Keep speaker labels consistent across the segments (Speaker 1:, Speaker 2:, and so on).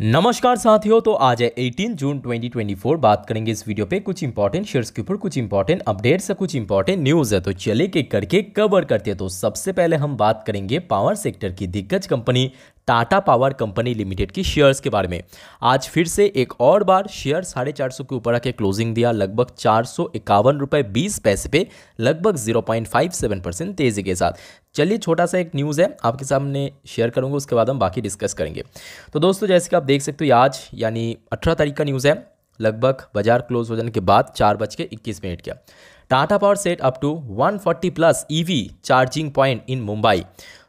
Speaker 1: नमस्कार साथियों तो आज है 18 जून 2024 बात करेंगे इस वीडियो पे कुछ इंपॉर्टेंट शेयर्स के ऊपर कुछ इंपॉर्टेंट अपडेट्स है कुछ इंपॉर्टेंट न्यूज़ है तो चले के करके कवर करते हैं तो सबसे पहले हम बात करेंगे पावर सेक्टर की दिग्गज company Tata Power company limited की शेयर्स के बारे में आज फिर से एक और बार शेयर साढ़े चार सौ के ऊपर आके क्लोजिंग दिया लगभग चार सौ इक्यावन रुपये बीस पैसे पे लगभग zero point five seven percent तेज़ी के साथ चलिए छोटा सा एक न्यूज़ है आपके सामने शेयर करूँगा उसके बाद हम बाकी डिस्कस करेंगे तो दोस्तों जैसे कि आप देख सकते हो आज यानी अठारह तारीख का न्यूज़ है लगभग बाजार क्लोज हो जाने के बाद चार बज के इक्कीस मिनट का Tata Power set up to 140 plus EV charging point in Mumbai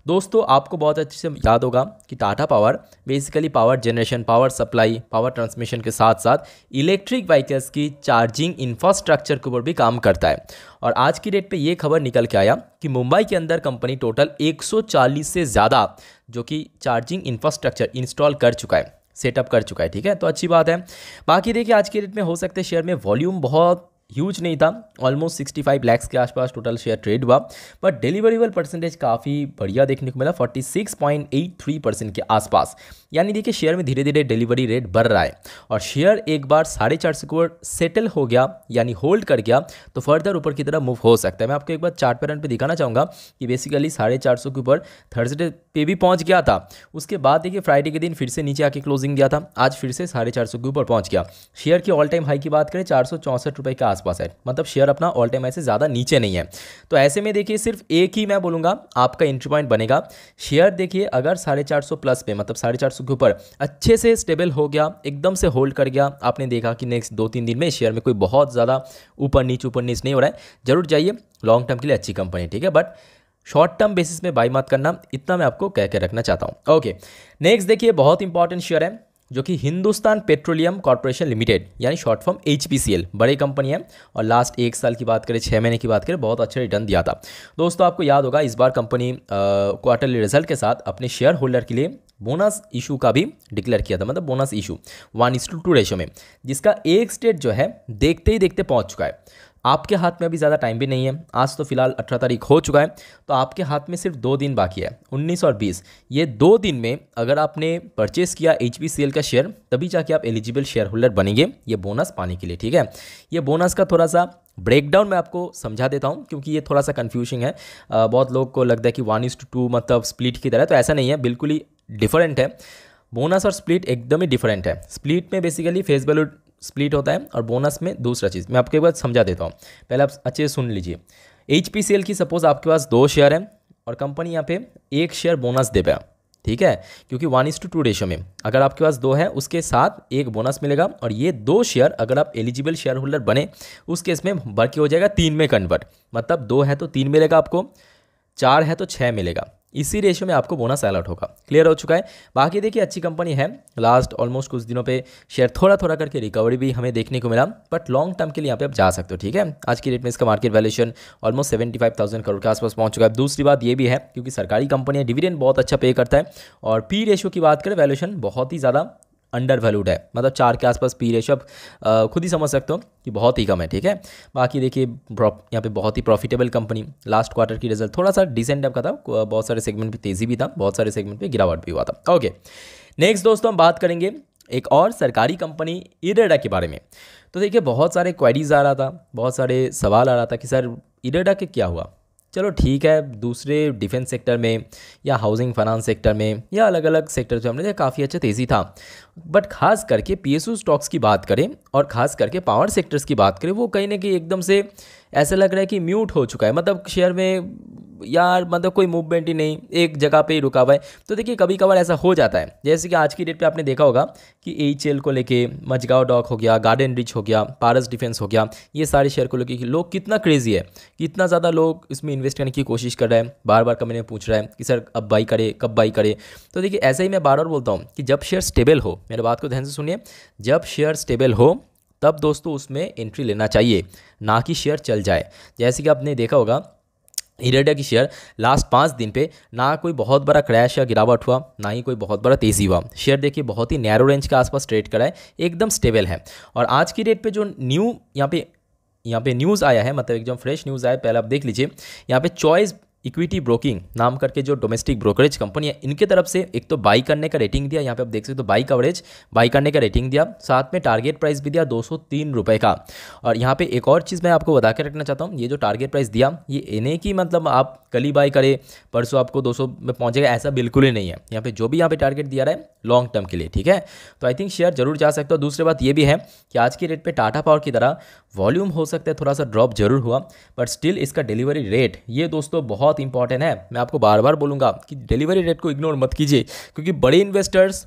Speaker 1: दोस्तों आपको बहुत अच्छे से याद होगा कि Tata Power basically power generation power supply power transmission के साथ साथ इलेक्ट्रिक व्हीकल्स की चार्जिंग इंफ्रास्ट्रक्चर के ऊपर भी काम करता है और आज की डेट पे ये खबर निकल के आया कि मुंबई के अंदर कंपनी टोटल 140 से ज़्यादा जो कि चार्जिंग इंफ्रास्ट्रक्चर इंस्टॉल कर चुका है सेटअप कर चुका है ठीक है तो अच्छी बात है बाकी देखिए आज के डेट में हो सकते शेयर में वॉल्यूम बहुत ह्यूज नहीं था ऑलमोस्ट सिक्सटी फाइव लैक्स के आसपास टोटल शेयर ट्रेड हुआ बट डिलीवरीबल परसेंटेज काफ़ी बढ़िया देखने को मिला forty six point eight three percent के आसपास यानी देखिए शेयर में धीरे धीरे डिलीवरी रेट बढ़ रहा है और शेयर एक बार साढ़े चार सौ करोड़ सेटल हो गया यानी होल्ड कर गया तो फर्दर ऊपर की तरफ मूव हो सकता है मैं आपको एक बार चार्ट पैटर्न पर दिखाना चाहूँगा कि बेसिकली साढ़े चार सौ के ऊपर थर्सडे पे भी पहुँच गया था उसके बाद देखिए फ्राइडे के दिन फिर से नीचे आके क्लोजिंग गया था आज फिर से साढ़े चार सौ के ऊपर पहुँच गया शेयर की ऑल टाइम हाई की बात करें चार सौ चौंसठ रुपये का आसपास है मतलब शेयर अपना ऑल टाइम ऐसे ज़्यादा नीचे नहीं है तो ऐसे में देखिए सिर्फ एक ही मैं बोलूँगा आपका एंट्री पॉइंट बनेगा शेयर देखिए अगर साढ़े चार सौ प्लस पे मतलब साढ़े चार सौ के ऊपर अच्छे से स्टेबल हो गया एकदम से होल्ड कर गया आपने देखा कि नेक्स्ट दो तीन दिन में शेयर में कोई बहुत ज़्यादा ऊपर नीच ऊपर नीच नहीं हो रहा है ज़रूर जाइए लॉन्ग टर्म के लिए अच्छी कंपनी ठीक है बट शॉर्ट टर्म बेसिस में बाई मत करना इतना मैं आपको कह के रखना चाहता हूँ ओके नेक्स्ट देखिए बहुत इंपॉर्टेंट शेयर है जो कि हिंदुस्तान पेट्रोलियम कॉरपोरेशन लिमिटेड यानी शॉर्ट फॉर्म एच बड़ी कंपनी है और लास्ट एक साल की बात करें छः महीने की बात करें बहुत अच्छा रिटर्न दिया था दोस्तों आपको याद होगा इस बार कंपनी क्वार्टरली रिजल्ट के साथ अपने शेयर होल्डर के लिए बोनस इशू का भी डिक्लेयर किया था मतलब bonus issue one is to two ratio में जिसका एक स्टेट जो है देखते ही देखते पहुंच चुका है आपके हाथ में अभी ज़्यादा टाइम भी नहीं है आज तो फिलहाल अठारह तारीख हो चुका है तो आपके हाथ में सिर्फ दो दिन बाकी है उन्नीस और बीस ये दो दिन में अगर आपने परचेस किया एच का शेयर तभी जाके आप एलिजिबल शेयर होल्डर बनेंगे ये बोनस पाने के लिए ठीक है ये बोनस का थोड़ा सा ब्रेकडाउन मैं आपको समझा देता हूँ क्योंकि ये थोड़ा सा कन्फ्यूजिंग है बहुत लोग को लगता है कि वन इज टू टू मतलब स्प्लिट की तरह तो ऐसा नहीं है बिल्कुल ही डिफरेंट है बोनस और स्प्लिट एकदम ही डिफरेंट है स्प्लिट में बेसिकली फेस वैल्यू स्प्लिट होता है और बोनस में दूसरा चीज़ मैं आपके बाद समझा देता हूँ पहले आप अच्छे से सुन लीजिए एच की सपोज़ आपके पास दो शेयर हैं और कंपनी यहाँ पे एक शेयर बोनस दे पाया ठीक है क्योंकि one is to two ratio में अगर आपके पास दो है उसके साथ एक बोनस मिलेगा और ये दो शेयर अगर आप एलिजिबल शेयर होल्डर बने उस केस में बाकी हो जाएगा तीन में कन्वर्ट मतलब दो है तो तीन मिलेगा आपको चार है तो छः मिलेगा इसी रेशियो में आपको बोनस अलर्ट होगा क्लियर हो चुका है बाकी देखिए अच्छी कंपनी है लास्ट ऑलमोस्ट कुछ दिनों पे शेयर थोड़ा थोड़ा करके रिकवरी भी हमें देखने को मिला बट लॉन्ग टर्म के लिए यहाँ पे आप जा सकते हो ठीक है आज की डेट में इसका market valuation almost seventy five thousand crore के आसपास पहुंच चुका है दूसरी बात ये भी है क्योंकि सरकारी कंपनी है डिविडेंड बहुत अच्छा पे करता है और पी रेशियो की बात करें वैल्यूशन बहुत ही ज़्यादा अंडर वैल्यूड है मतलब चार के आसपास पी रेशो खुद ही समझ सकते हो कि बहुत ही कम है ठीक है बाकी देखिए यहाँ पे बहुत ही प्रॉफिटेबल कंपनी लास्ट क्वार्टर की रिजल्ट थोड़ा सा डिसेंट का था बहुत सारे सेगमेंट पर तेज़ी भी था बहुत सारे सेगमेंट पर गिरावट भी हुआ था ओके नेक्स्ट दोस्तों हम बात करेंगे एक और सरकारी कंपनी इरेडा के बारे में तो देखिए बहुत सारे क्वेरीज आ रहा था बहुत सारे सवाल आ रहा था कि सर इरेडा के क्या हुआ चलो ठीक है दूसरे डिफेंस सेक्टर में या हाउसिंग फाइनेंस सेक्टर में या अलग अलग सेक्टर में हमने देखा काफ़ी अच्छा तेज़ी था बट खास करके पी स्टॉक्स की बात करें और ख़ास करके पावर सेक्टर्स की बात करें वो कहीं ना कहीं एकदम से ऐसा लग रहा है कि म्यूट हो चुका है मतलब शेयर में यार मतलब कोई मूवमेंट ही नहीं एक जगह पे ही रुका हुआ है तो देखिए कभी कभार ऐसा हो जाता है जैसे कि आज की डेट पे आपने देखा होगा कि एच को लेके मजगांव डॉक हो गया गार्डन रिच हो गया पारस डिफेंस हो गया ये सारे शेयर को लेके लोग कितना क्रेजी है कितना ज़्यादा लोग इसमें इन्वेस्ट करने की कोशिश कर रहे हैं बार बार कमेंट में पूछ रहा है कि सर अब बाई करे कब बाई करे तो देखिए ऐसे ही मैं बार बार बोलता हूँ कि जब शेयर स्टेबल हो मेरे बात को ध्यान से सुनिए जब शेयर स्टेबल हो तब दोस्तों उसमें एंट्री लेना चाहिए ना कि शेयर चल जाए जैसे कि आपने देखा होगा इरेडिया की शेयर लास्ट पाँच दिन पे ना कोई बहुत बड़ा क्रैश या गिरावट हुआ ना ही कोई बहुत बड़ा तेज़ी हुआ शेयर देखिए बहुत ही नैरो रेंज के आसपास ट्रेड करा है एकदम स्टेबल है और आज की डेट पे जो न्यू यहाँ पे यहाँ पे न्यूज़ आया है मतलब एकदम फ्रेश न्यूज़ आया पहले आप देख लीजिए यहाँ पे चॉइस इक्विटी ब्रोकिंग नाम करके जो डोमेस्टिक ब्रोकरेज कंपनी है इनके तरफ से एक तो बाई करने का रेटिंग दिया यहाँ पे आप देख सकते हो बाई कवरेज बाई करने का रेटिंग दिया साथ में टारगेट प्राइस भी दिया दो सौ का और यहाँ पे एक और चीज़ मैं आपको बता के रखना चाहता हूँ ये जो टारगेट प्राइस दिया ये इन्हें कि मतलब आप कल ही बाई करें परसों आपको दो में पहुँचेगा ऐसा बिल्कुल ही नहीं है यहाँ पर जो भी यहाँ पे टारगेट दिया रहा है लॉन्ग टर्म के लिए ठीक है तो आई थिंक शेयर जरूर जा सकते हो दूसरी बात ये भी है कि आज के रेट पर टाटा पावर की तरह वॉल्यूम हो सकता है थोड़ा सा ड्रॉप जरूर हुआ बट स्टिल इसका डिलीवरी रेट ये दोस्तों बहुत इंपॉर्टेंट है मैं आपको बार बार बोलूँगा कि डिलीवरी रेट को इग्नोर मत कीजिए क्योंकि बड़े इन्वेस्टर्स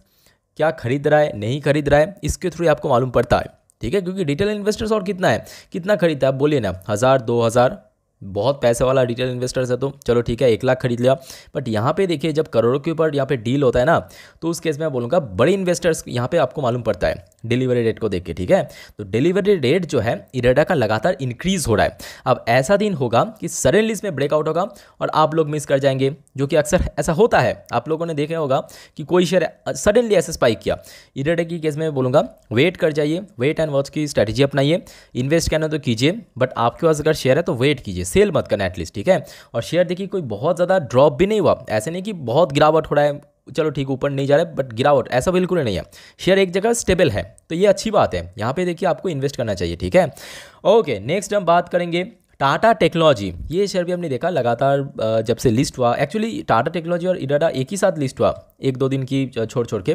Speaker 1: क्या खरीद रहा है नहीं खरीद रहा है इसके थ्रू आपको मालूम पड़ता है ठीक है क्योंकि रिटेल इन्वेस्टर्स और कितना है कितना खरीदता है आप बोलिए ना हज़ार दो हज़ार बहुत पैसे वाला रिटेल इन्वेस्टर्स है तो चलो ठीक है एक लाख खरीद लिया बट यहाँ पे देखिए जब करोड़ों के ऊपर यहाँ पे डील होता है ना तो उस केस में मैं बोलूँगा बड़े इन्वेस्टर्स यहाँ पे आपको मालूम पड़ता है डिलीवरी डेट को देख के ठीक है तो डिलीवरी डेट जो है इरेडा का लगातार इंक्रीज हो रहा है अब ऐसा दिन होगा कि सडनली इसमें ब्रेकआउट होगा और आप लोग मिस कर जाएंगे जो कि अक्सर ऐसा होता है आप लोगों ने देखा होगा कि कोई शेयर सडनली ऐसे स्पाइक किया इरेडा की केस में बोलूँगा वेट कर जाइए वेट एंड वॉच की स्ट्रैटेजी अपनाइए इन्वेस्ट करना तो कीजिए बट आपके पास अगर शेयर है तो वेट कीजिए सेल मत करना एटलीस्ट ठीक है और शेयर देखिए कोई बहुत ज़्यादा ड्रॉप भी नहीं हुआ ऐसे नहीं कि बहुत गिरावट हो रहा है चलो ठीक ऊपर नहीं जा रहा है बट गिरावट ऐसा बिल्कुल नहीं है शेयर एक जगह स्टेबल है तो ये अच्छी बात है यहाँ पे देखिए आपको इन्वेस्ट करना चाहिए ठीक है ओके नेक्स्ट हम बात करेंगे टाटा टेक्नोलॉजी ये शेयर भी हमने देखा लगातार जब से लिस्ट हुआ एक्चुअली टाटा टेक्नोलॉजी और इडाडा एक ही साथ लिस्ट हुआ एक दो दिन की छोड़ छोड़ के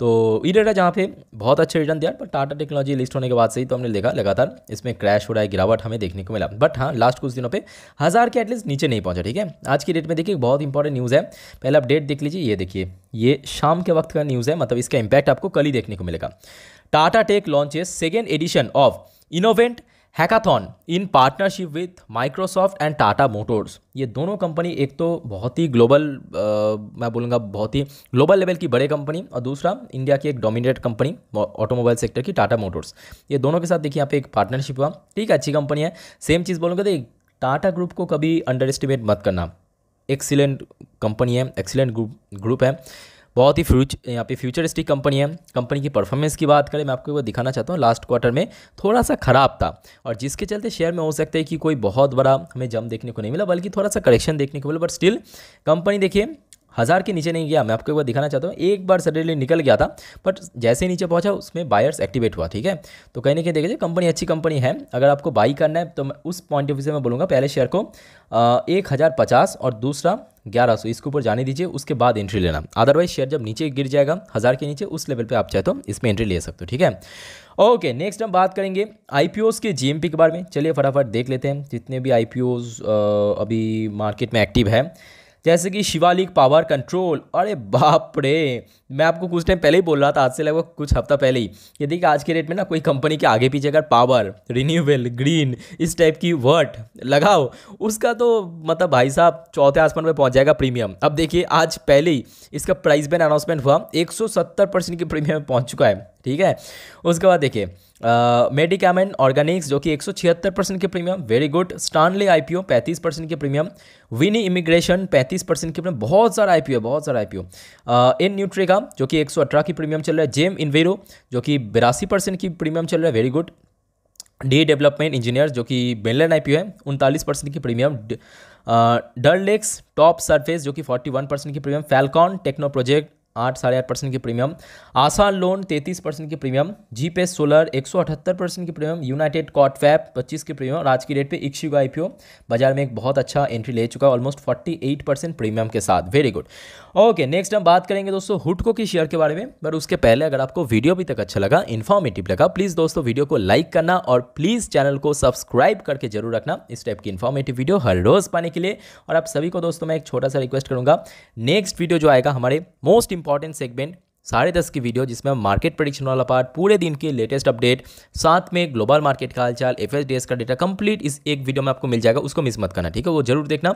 Speaker 1: तो इडाडा जहाँ पे बहुत अच्छे रिटर्न दिया पर टाटा टेक्नोलॉजी लिस्ट होने के बाद से ही तो हमने देखा लगातार इसमें क्रैश हो रहा है गिरावट हमें देखने को मिला बट हाँ लास्ट कुछ दिनों पर हज़ार के एटलीस्ट नीचे नहीं पहुँचा ठीक है आज की डेट में देखिए बहुत इंपॉर्टेंट न्यूज़ है पहले आप डेट देख लीजिए ये देखिए ये शाम के वक्त का न्यूज़ है मतलब इसका इम्पैक्ट आपको कल ही देखने को मिलेगा Tata Tech launches second edition of InnoVent hackathon in partnership with Microsoft and Tata Motors ये दोनों कंपनी एक तो बहुत ही ग्लोबल मैं बोलूँगा बहुत ही ग्लोबल लेवल की बड़े कंपनी और दूसरा इंडिया की एक डोमिनेट कंपनी ऑटोमोबाइल सेक्टर की टाटा मोटर्स ये दोनों के साथ देखिए यहाँ पे एक पार्टनरशिप हुआ ठीक है अच्छी कंपनी है सेम चीज़ बोलूँगा देख टाटा ग्रुप को कभी अंडर एस्टिमेट मत करना एक्सीलेंट कंपनी है एक्सीलेंट ग्रुप ग्रुप है बहुत ही फ्यूच यहाँ पे फ्यूचरिस्टिक कंपनी है कंपनी की परफॉर्मेंस की बात करें मैं आपको वो दिखाना चाहता हूँ लास्ट क्वार्टर में थोड़ा सा ख़राब था और जिसके चलते शेयर में हो सकता है कि कोई बहुत बड़ा हमें जम देखने को नहीं मिला बल्कि थोड़ा सा करेक्शन देखने को मिला बट स्टिल कंपनी देखिए हज़ार के नीचे नहीं गया मैं आपको एक बार दिखाना चाहता हूँ एक बार सडनली निकल गया था बट जैसे ही नीचे पहुँचा उसमें बायर्स एक्टिवेट हुआ ठीक है तो कहीं ना कहीं देखिए कंपनी अच्छी कंपनी है अगर आपको बाई करना है तो मैं उस पॉइंट ऑफ व्यू से मैं बोलूँगा पहले शेयर को एक हज़ार पचास और दूसरा ग्यारह सौ इसके ऊपर जाने दीजिए उसके बाद एंट्री लेना अदरवाइज शेयर जब नीचे गिर जाएगा हज़ार के नीचे उस लेवल पे आप चाहे तो इसमें एंट्री ले सकते हो ठीक है ओके नेक्स्ट हम बात करेंगे आई के जी के बारे में चलिए फटाफट देख लेते हैं जितने भी आई अभी मार्केट में एक्टिव है जैसे कि शिवालिक पावर कंट्रोल अरे बाप रे मैं आपको कुछ टाइम पहले ही बोल रहा था आज से लगभग कुछ हफ्ता पहले ही ये देखिए आज के डेट में ना कोई कंपनी के आगे पीछे अगर पावर रिन्यूएबल ग्रीन इस टाइप की वर्ट लगाओ उसका तो मतलब भाई साहब चौथे आसमान पर पहुंच जाएगा प्रीमियम अब देखिए आज पहले ही इसका प्राइस बैन अनाउंसमेंट हुआ एक की प्रीमियम पहुँच चुका है ठीक है उसके बाद देखिए मेडिकामेंट ऑर्गेनिक्स जो कि एक परसेंट के premium very good Stanley IPO पी पैंतीस परसेंट के प्रीमियम विनी इमिग्रेशन पैंतीस परसेंट के प्रीमियम बहुत सारा आई पी बहुत सारा आई पी इन न्यूट्रिका जो कि एक सौ अठारह की प्रीमियम चल रहा है जेम इनवेरो जो कि बिरासी परसेंट की प्रीमियम चल रहा है very good D development engineer जो कि बेलन आई है उनतालीस परसेंट की प्रीमियम डर लेक्स टॉप सरफेस जो कि 41 परसेंट की प्रीमियम फैलकॉन टेक्नो प्रोजेक्ट आठ साढ़े आठ परसेंट की प्रीमियम आसान लोन तैंतीस परसेंट की प्रीमियम जी पे सोलर एक सौ अठहत्तर परसेंट की प्रीमियम यूनाइटेड कॉट फैप पच्चीस की प्रीमियम आज की डेट पे इक्शू का आईपीओ बाजार में एक बहुत अच्छा एंट्री ले चुका है almost forty eight percent premium के साथ वेरी गुड ओके नेक्स्ट हम बात करेंगे दोस्तों हुटको की शेयर के बारे में बट उसके पहले अगर आपको वीडियो अभी तक अच्छा लगा इन्फॉर्मेटिव लगा प्लीज़ दोस्तों वीडियो को लाइक करना और प्लीज़ चैनल को सब्सक्राइब करके जरूर रखना इस टाइप की इन्फॉर्मेटिव वीडियो हर रोज़ पाने के लिए और आप सभी को दोस्तों मैं एक छोटा सा रिक्वेस्ट करूंगा नेक्स्ट वीडियो जो आएगा हमारे मोस्ट इंपॉर्टेंट सेगमेंट साढ़े दस की वीडियो जिसमें हम मार्केट प्रडिक्शन वाला पार्ट पूरे दिन के लेटेस्ट अपडेट साथ में ग्लोबल मार्केट का हालचाल एफ एस का डेटा कंप्लीट इस एक वीडियो में आपको मिल जाएगा उसको मिस मत करना ठीक है वो जरूर देखना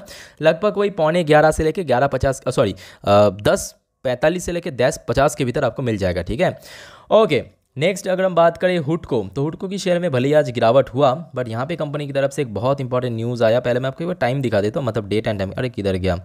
Speaker 1: लगभग वही पौने ग्यारह से लेकर ग्यारह पचास सॉरी दस पैंतालीस से लेकर दस पचास के भीतर आपको मिल जाएगा ठीक है ओके नेक्स्ट अगर हम बात करें हुटको तो हुटको की शेयर में भले ही आज गिरावट हुआ बट यहाँ पे कंपनी की तरफ से एक बहुत इंपॉर्टेंट न्यूज़ आया पहले मैं आपको एक बार टाइम दिखा देता हूँ मतलब डेट एंड टाइम अरे किधर गया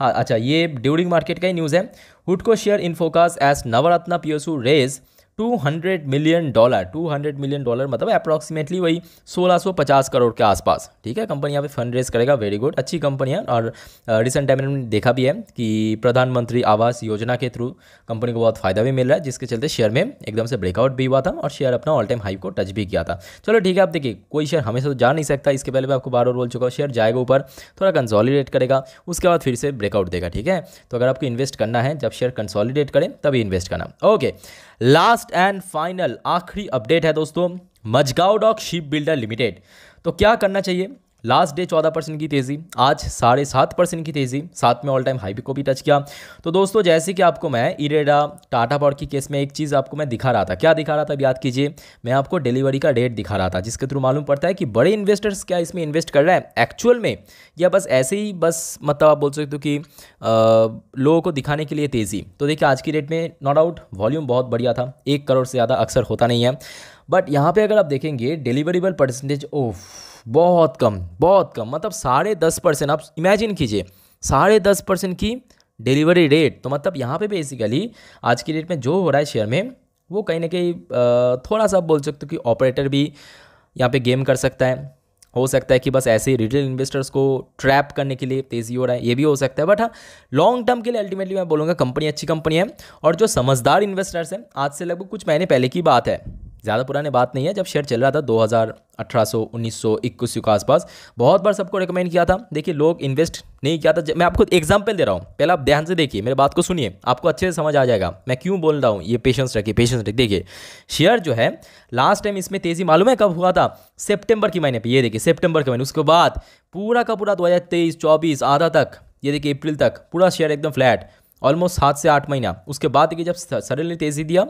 Speaker 1: हाँ अच्छा ये ड्यूरिंग मार्केट का ही न्यूज़ है हुटको share in focus as Navratna PSU raise two hundred million dollar two hundred million dollar मतलब अप्रॉक्सीमेटली वही सोलह सौ पचास करोड़ के आसपास ठीक है कंपनी यहाँ पे फंड रेज करेगा वेरी गुड अच्छी कंपनी है और रिसेंट टाइम में देखा भी है कि प्रधानमंत्री आवास योजना के थ्रू कंपनी को बहुत फ़ायदा भी मिल रहा है जिसके चलते शेयर में एकदम से ब्रेकआउट भी हुआ था और शेयर अपना ऑल टाइम हाई को टच भी किया था चलो ठीक है आप देखिए कोई शेयर हमेशा तो जा नहीं सकता इसके पहले मैं आपको बार बार बोल चुका हूँ शेयर जाएगा ऊपर थोड़ा कंसॉलीडेट करेगा उसके बाद फिर से ब्रेकआउट देगा ठीक है तो अगर आपको इन्वेस्ट करना है जब शेयर कंसॉलीडेट करें तभी इन्वेस्ट करना okay last last and final आखिरी अपडेट है दोस्तों Mazagon dock ship builder limited तो क्या करना चाहिए लास्ट डे चौदह परसेंट की तेज़ी आज साढ़े सात परसेंट की तेज़ी साथ में ऑल टाइम हाई को भी टच किया तो दोस्तों जैसे कि आपको मैं इरेडा टाटा पावर की केस में एक चीज़ आपको मैं दिखा रहा था क्या दिखा रहा था याद कीजिए मैं आपको डिलीवरी का डेट दिखा रहा था जिसके थ्रू मालूम पड़ता है कि बड़े इन्वेस्टर्स क्या इसमें इन्वेस्ट कर रहे हैं एक्चुअल में या बस ऐसे ही बस मतलब आप बोल सकते हो कि लोगों को दिखाने के लिए तेज़ी तो देखिए आज की डेट में नो डाउट वॉल्यूम बहुत बढ़िया था एक करोड़ से ज़्यादा अक्सर होता नहीं है बट यहाँ पर अगर आप देखेंगे डिलीवरीबल परसेंटेज ऑफ बहुत कम बहुत कम मतलब साढ़े दस परसेंट आप इमेजिन कीजिए साढ़े दस परसेंट की डिलीवरी रेट तो मतलब यहाँ पे बेसिकली आज की डेट में जो हो रहा है शेयर में वो कहीं ना कहीं थोड़ा सा बोल सकते हो कि ऑपरेटर भी यहाँ पे गेम कर सकता है हो सकता है कि बस ऐसे ही रिटेल इन्वेस्टर्स को ट्रैप करने के लिए तेज़ी हो रहा है ये भी हो सकता है बट हाँ लॉन्ग टर्म के लिए अल्टीमेटली मैं बोलूँगा कंपनी अच्छी कंपनी है और जो समझदार इन्वेस्टर्स हैं आज से लगभग कुछ महीने पहले की बात है ज़्यादा पुराने बात नहीं है जब शेयर चल रहा था 2018 1800, 1900, के आसपास बहुत बार सबको रिकमेंड किया था देखिए लोग इन्वेस्ट नहीं किया था मैं आपको एग्जाम्पल दे रहा हूँ पहले आप ध्यान से देखिए मेरे बात को सुनिए आपको अच्छे से समझ आ जाएगा मैं क्यों बोल रहा हूँ ये पेशेंस रखिए पेशेंस रखिए देखिए शेयर जो है लास्ट टाइम इसमें तेज़ी मालूम है कब हुआ था सेप्टेम्बर के महीने पर ये देखिए सेप्टेम्बर के महीने उसके बाद पूरा का पूरा दो हज़ार आधा तक ये देखिए अप्रैल तक पूरा शेयर एकदम फ्लैट ऑलमोस्ट सात से आठ महीना उसके बाद देखिए जब सडनली तेज़ी दिया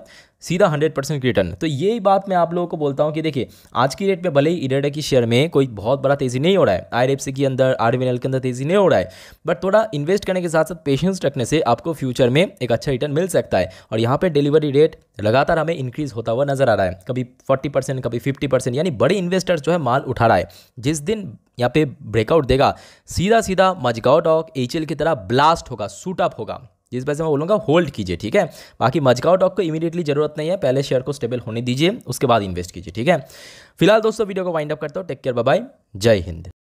Speaker 1: सीधा हंड्रेड परसेंट रिटर्न तो यही बात मैं आप लोगों को बोलता हूँ कि देखिए आज की रेट में भले ही इरेडा की शेयर में कोई बहुत बड़ा तेज़ी नहीं हो रहा है आई के अंदर आर के अंदर तेज़ी नहीं हो रहा है बट थोड़ा इन्वेस्ट करने के साथ साथ पेशेंस रखने से आपको फ्यूचर में एक अच्छा रिटर्न मिल सकता है और यहाँ पर डिलीवरी रेट लगातार हमें इंक्रीज़ होता हुआ नज़र आ रहा है कभी फोर्टी परसेंट कभी फिफ्टी परसेंट यानी बड़े इन्वेस्टर जो है माल उठा रहा है जिस दिन यहाँ पे ब्रेकआउट देगा सीधा सीधा मजगाव डॉक एच की तरह ब्लास्ट होगा सूट अप होगा जिस वजह से मैं बोलूँगा होल्ड कीजिए ठीक है बाकी मजगाओ टॉक को इमीडिएटली जरूरत नहीं है पहले शेयर को स्टेबल होने दीजिए उसके बाद इन्वेस्ट कीजिए ठीक है फिलहाल दोस्तों वीडियो को वाइंड अप करता हूँ टेक केयर बाय जय हिंद